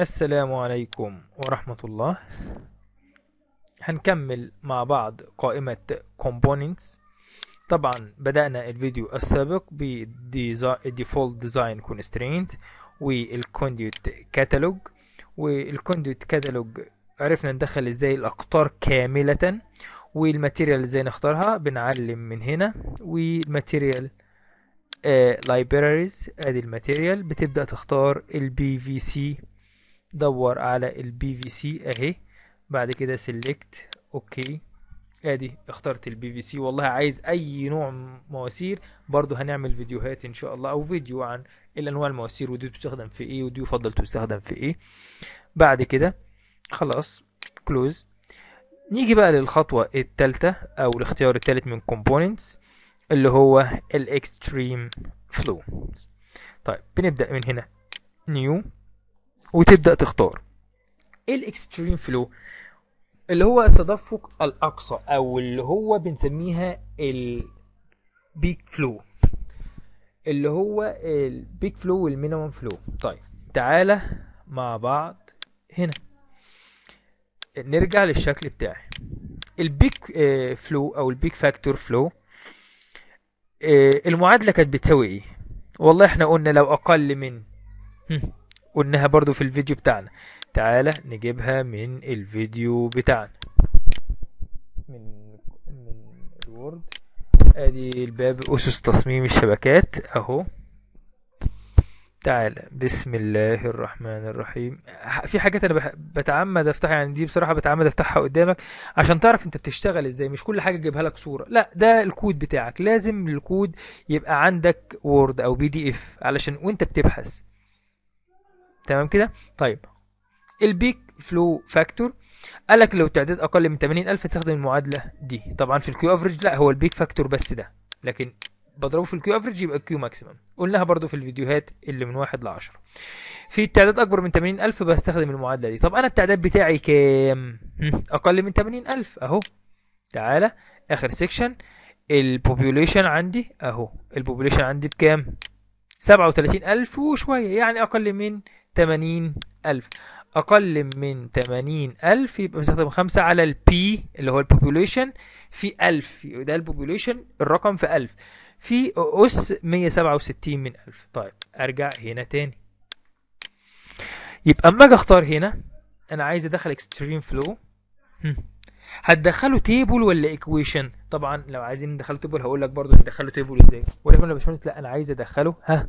السلام عليكم ورحمة الله هنكمل مع بعض قائمة components طبعا بدأنا الفيديو السابق بـ default design constraint والconduit catalog والconduit catalog عرفنا ندخل ازاي الأقطار كاملة والماتيريال ازاي نختارها بنعلم من هنا والماتيريال آه libraries ادي الماتيريال بتبدأ تختار البي في سي دور على البي في سي اهي بعد كده سيلكت اوكي ادي اخترت البي في سي والله عايز اي نوع مواسير برضو هنعمل فيديوهات ان شاء الله او فيديو عن الانواع المواسير ودي بتستخدم في ايه ودي يفضل تستخدم في ايه بعد كده خلاص كلوز نيجي بقى للخطوة التالتة او الاختيار التالت من components اللي هو الاكستريم فلو طيب بنبدأ من هنا نيو وتبدا تختار ايه الاكستريم فلو اللي هو التدفق الاقصى او اللي هو بنسميها البيك فلو اللي هو البيك فلو والمينيمم فلو طيب تعالى مع بعض هنا نرجع للشكل بتاعي البيك فلو آه، او البيك فاكتور فلو المعادله كانت بتساوي ايه والله احنا قلنا لو اقل من قلناها برضو في الفيديو بتاعنا تعالى نجيبها من الفيديو بتاعنا من من الوورد ادي الباب اسس تصميم الشبكات اهو تعالى بسم الله الرحمن الرحيم في حاجات انا بتعمد افتحها يعني دي بصراحه بتعمد افتحها قدامك عشان تعرف انت بتشتغل ازاي مش كل حاجه تجيبها لك صوره لا ده الكود بتاعك لازم الكود يبقى عندك وورد او بي دي اف علشان وانت بتبحث تمام كده طيب البيك فلو فاكتور قال لك لو التعداد اقل من 80000 تستخدم المعادله دي طبعا في الكيو افريج لا هو البيك فاكتور بس ده لكن بضربه في الكيو افريج يبقى الكيو ماكسيمم قلناها برضو في الفيديوهات اللي من 1 ل 10 في التعداد اكبر من 80000 بستخدم المعادله دي طب انا التعداد بتاعي كام اقل من 80000 اهو تعالى اخر سيكشن البوبوليشن عندي اهو البوبوليشن عندي بكام 37000 وشويه يعني اقل من 80 ألف أقل من 80 ألف يبقى بنستخدم خمسة على البي اللي هو البوبوليشن في ألف ده البوبوليشن الرقم في ألف في أس 167 من ألف طيب أرجع هنا تاني يبقى أما أجي أختار هنا أنا عايز أدخل اكستريم فلو هتدخله تيبل ولا ايكويشن طبعا لو عايزين ندخله تيبل هقول لك برضه ندخله تيبل ازاي ولكن يا باشمهندس لا انا عايز ادخله ها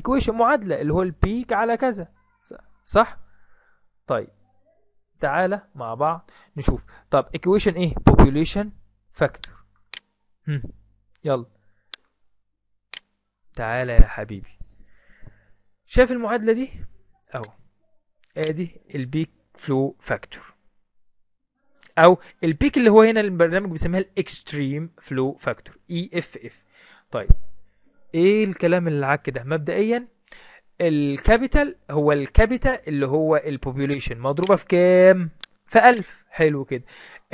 ايكويشن معادله اللي هو البيك على كذا صح طيب تعالى مع بعض نشوف طب ايكويشن ايه population factor يلا تعالى يا حبيبي شايف المعادله دي اهو ادي البيك فلو فاكتور او البيك اللي هو هنا البرنامج بيسميها الاكستريم فلو فاكتور اي اف اف طيب ايه الكلام العك ده مبدئيا الكابيتال هو الكابيتا اللي هو البوبوليشن مضروبه في كام في 1000 حلو كده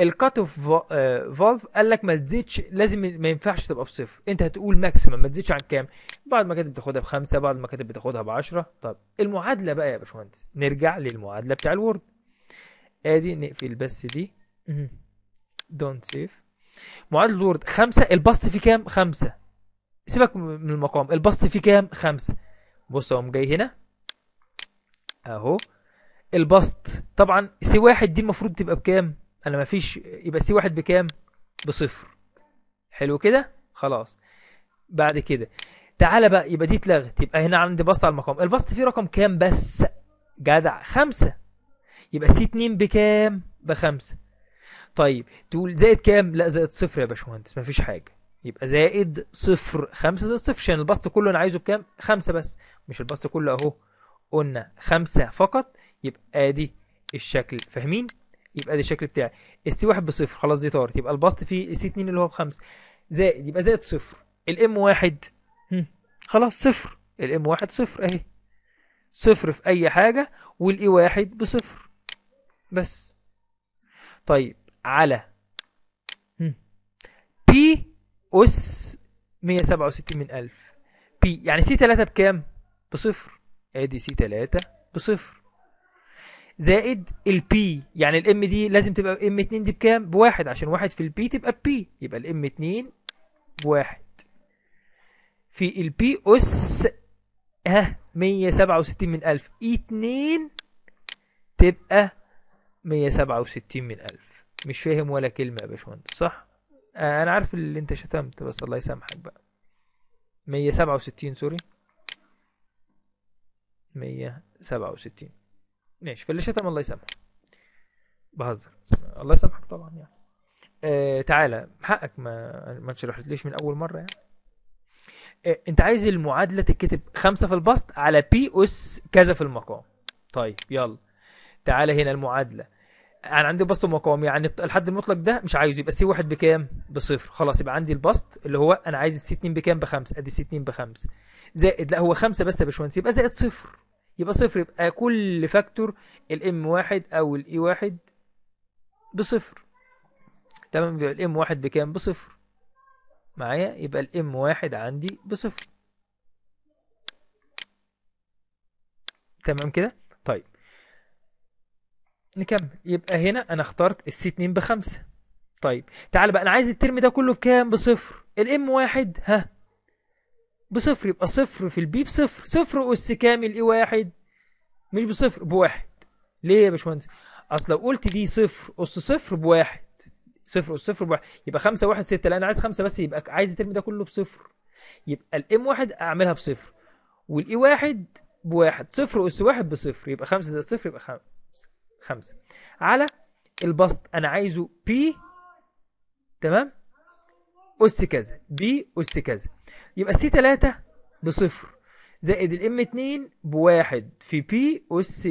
الكات اوف فالف قال لك ما تزيدش لازم ما ينفعش تبقى بصفر انت هتقول ماكسيمم ما تزيدش عن كام بعد ما كانت بتاخدها بخمسه بعد ما كانت بتاخدها ب 10 طب المعادله بقى يا باشمهندس نرجع للمعادله بتاع الوورد ادي نقفل بس دي دونت سيف معادله الوورد خمسه البسط في كام خمسه سيبك من المقام البسط فيه كام خمسة بص اقوم جاي هنا اهو البسط طبعا سي واحد دي المفروض تبقى بكام انا مفيش يبقى سي واحد بكام بصفر حلو كده خلاص بعد كده تعالى بقى يبقى دي اتلغت يبقى هنا عندي بسط على المقام البسط فيه رقم كام بس جدع خمسة يبقى سي اتنين بكام بخمسة طيب تقول زائد كام لا زائد صفر يا باشمهندس مفيش حاجة يبقى زائد صفر خمسة زائد صفر عشان البسط كله انا عايزه بكام خمسة بس مش البسط كله اهو قلنا خمسة فقط يبقى ادي الشكل فاهمين يبقى ادي الشكل بتاعي السي واحد بصفر خلاص دي طارت يبقى البسط فيه السي اتنين اللي هو بخمسة زائد يبقى زائد صفر الام واحد خلاص صفر الام واحد صفر اهي صفر في اي حاجة والاي e واحد بصفر بس طيب على بي اس 167 من 1000 بي يعني سي 3 بكام؟ بصفر ادي سي 3 بصفر زائد البي يعني الام دي لازم تبقى ام 2 دي بكام؟ بواحد عشان واحد في البي تبقى بي يبقى الام 2 بواحد في البي اس ها 167 من 1000 اي 2 تبقى 167 من 1000 مش فاهم ولا كلمه يا باشمهندس صح؟ آه انا عارف اللي انت شتمت بس الله يسامحك بقى 167 سوري 167 ماشي فاللي شتم الله يسامحه بهزر الله يسامحك طبعا يعني آه تعالى حقك ما ما تشرحليش من اول مره يعني آه انت عايز المعادله تتكتب خمسة في البسط على بي اس كذا في المقام طيب يلا تعالى هنا المعادله انا عندي بسط ومقام يعني الحد المطلق ده مش عايزه يبقى سي واحد بكام؟ بصفر خلاص يبقى عندي البسط اللي هو انا عايز السي 2 بكام؟ بخمسه ادي السي 2 بخمسه زائد لا هو خمسه بس يا باشمهندس يبقى زائد صفر يبقى صفر يبقى كل فاكتور الام واحد او الاي e واحد بصفر تمام يبقى الام واحد بكام؟ بصفر معايا يبقى الام واحد عندي بصفر تمام كده؟ طيب نكمل يبقى هنا انا اخترت السي 2 بخمسة طيب تعال بقى انا عايز الترم ده كله بكام بصفر الام واحد ها بصفر يبقى صفر في البي بصفر صفر اس كامل اي e واحد مش بصفر بواحد ليه يا باشمهندس اصل لو قلت دي صفر اس صفر بواحد صفر اس صفر بواحد يبقى خمسة واحد ستة لا انا عايز خمسة بس يبقى عايز الترم ده كله بصفر يبقى الام واحد اعملها بصفر والاي e واحد بواحد صفر اس واحد بصفر يبقى خمسة زائد صفر يبقى خمسة خمسة على البسط انا عايزه بي تمام اس كذا بي اس كذا يبقى سي 3 بصفر زائد الام 2 بواحد في بي اس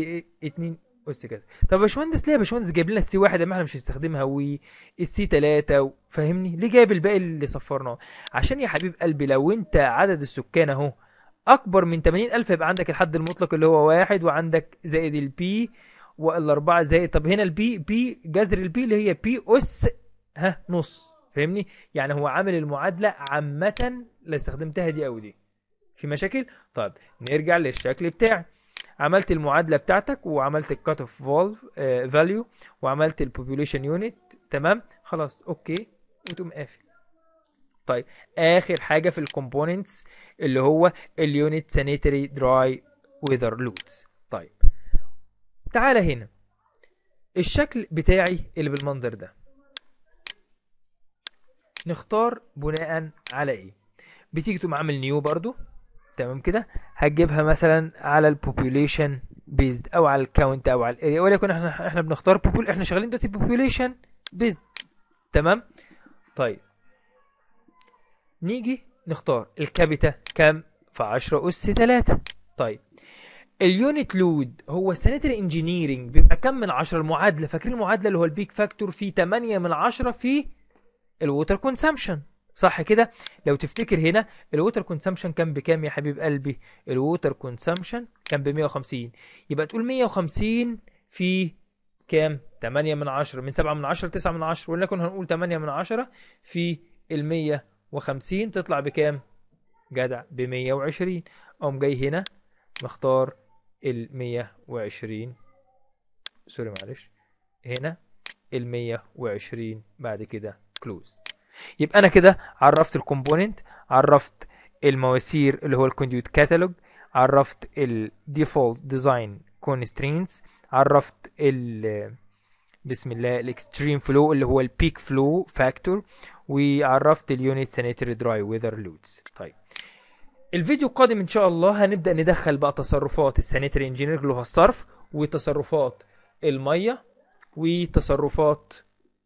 2 اس كذا طب يا باشمهندس ليه يا باشمهندس جايب لنا السي واحد ما احنا مش هنستخدمها والسي 3 فاهمني ليه جايب الباقي اللي صفرناه عشان يا حبيب قلبي لو انت عدد السكان اهو اكبر من 80000 يبقى عندك الحد المطلق اللي هو واحد وعندك زائد البي والاربعه زائد طب هنا البي بي جذر البي اللي هي بي اس ها نص فاهمني يعني هو عامل المعادله عامه لا استخدمتها دي او دي في مشاكل طيب نرجع للشكل بتاعي عملت المعادله بتاعتك وعملت الكات اوف فولف فاليو وعملت البوبوليشن يونت تمام خلاص اوكي وتقوم قافل طيب اخر حاجه في الكومبوننتس اللي هو اليونت سانيتري دراي ويذر لودز طيب تعالى هنا الشكل بتاعي اللي بالمنظر ده نختار بناء على ايه بتيجي تقوم عامل نيو برضو تمام كده هتجيبها مثلا على البوبوليشن بيزد او على الكاونت او على الاريا ولكن احنا احنا بنختار بوبول احنا شغالين دلوقتي بوبوليشن بيزد تمام طيب نيجي نختار الكابيتا كام في 10 اس 3 طيب اليونت لود هو سنتر انجينيرنج بيبقى كم من عشرة المعادله فاكرين المعادله اللي هو البيك فاكتور في 8 من عشرة في الووتر كونسامشن صح كده لو تفتكر هنا الووتر كونسامشن كان بكام يا حبيب قلبي الووتر كونسامشن كان ب 150 يبقى تقول 150 في كام 8 من عشرة من 7 من عشرة 9 من عشرة ولنكن هنقول 8 من عشرة في ال 150 تطلع بكام جدع ب 120 اقوم جاي هنا مختار ال 120 سوري معلش هنا ال 120 بعد كده كلوز يبقى انا كده عرفت الكومبوننت عرفت المواسير اللي هو الكونديوت كاتالوج عرفت الديفولت ديزاين كونسترينتس عرفت ال بسم الله الاكستريم فلو اللي هو البيك فلو فاكتور وعرفت اليونت سانيتري دراي ويذر لودز طيب الفيديو القادم ان شاء الله هنبدا ندخل بقى تصرفات السانيتري انجينير اللي هو الصرف وتصرفات الميه وتصرفات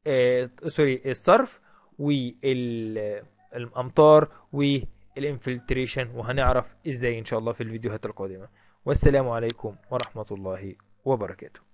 آه سوري الصرف والامطار والانفلتريشن وهنعرف ازاي ان شاء الله في الفيديوهات القادمه والسلام عليكم ورحمه الله وبركاته